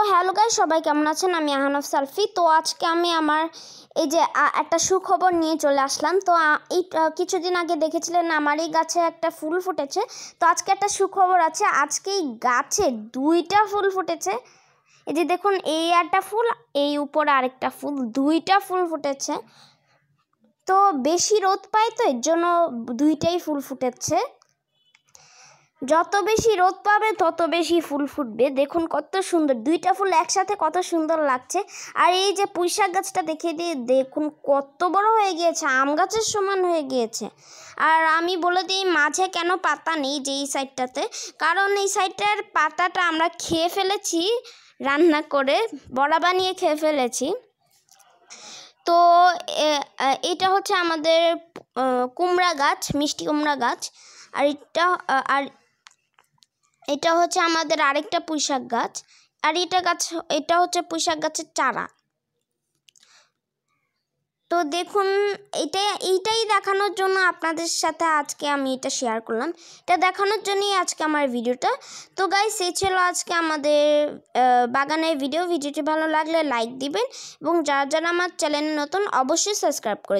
তো hello guy সবাই কেমন আছেন আমি আহানফ সালফি তো আজকে আমি আমার এই যে একটা সুখবর নিয়ে চলে আসলাম তো এই কিছুদিন আগে দেখেছিলেন আমার এই গাছে একটা ফুল ফুটেছে তো আজকে একটা সুখবর আছে আজকে এই গাছে দুইটা ফুল ফুটেছে এই যে দেখুন এই একটা ফুল এই উপরে আরেকটা ফুল দুইটা ফুল ফুটেছে তো বেশি রোদ পায় তো এর জন্য দুইটাই ফুল ফুটেছে যত বেশি রোদ পাবে তত বেশি ফুল ফুটবে দেখুন কত সুন্দর দুইটা ফুল একসাথে কত সুন্দর লাগছে আর এই যে পুঁইশাক গাছটা দেখে দিয়ে দেখুন কত বড় হয়ে গিয়েছে আম গাছের সমান হয়ে গিয়েছে আর আমি বলে দিই মাঝে কেন পাতা নেই যে এই সাইডটাতে কারণ এই সাইডটার পাতাটা আমরা খেয়ে ফেলেছি রান্না করে বড়া বানিয়ে খেয়ে ফেলেছি তো এটা হচ্ছে আমাদের কুমড়া গাছ মিষ্টি কুমড়া গাছ আর এটা আর এটা হচ্ছে আমাদের আরেকটা পুঁইশাক গাছ আর এটা গাছ এটা হচ্ছে পুঁইশাক গাছের চারা তো দেখুন এটা এইটাই দেখানোর জন্য আপনাদের সাথে আজকে আমি এটা শেয়ার করলাম এটা দেখানোর জন্যই আজকে আমার ভিডিওটা তো গাইস সে ছিল আজকে আমাদের বাগানের ভিডিও ভিডিওটি ভালো লাগলে লাইক দিবেন এবং যারা যারা আমার চ্যানেল নতুন অবশ্যই সাবস্ক্রাইব করে